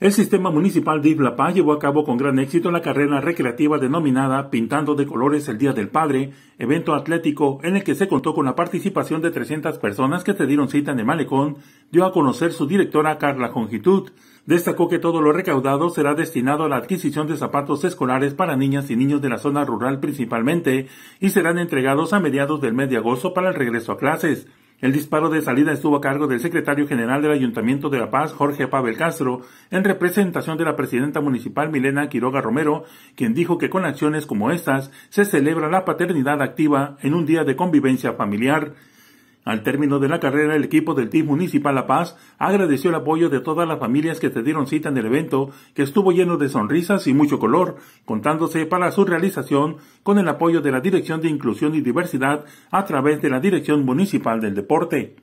El sistema municipal de Iblapá llevó a cabo con gran éxito la carrera recreativa denominada Pintando de Colores el Día del Padre, evento atlético en el que se contó con la participación de 300 personas que se dieron cita en el malecón, dio a conocer su directora Carla Jongitud. Destacó que todo lo recaudado será destinado a la adquisición de zapatos escolares para niñas y niños de la zona rural principalmente y serán entregados a mediados del mes de agosto para el regreso a clases. El disparo de salida estuvo a cargo del secretario general del Ayuntamiento de La Paz, Jorge Pavel Castro, en representación de la presidenta municipal Milena Quiroga Romero, quien dijo que con acciones como estas se celebra la paternidad activa en un día de convivencia familiar. Al término de la carrera, el equipo del Team Municipal La Paz agradeció el apoyo de todas las familias que se dieron cita en el evento, que estuvo lleno de sonrisas y mucho color, contándose para su realización con el apoyo de la Dirección de Inclusión y Diversidad a través de la Dirección Municipal del Deporte.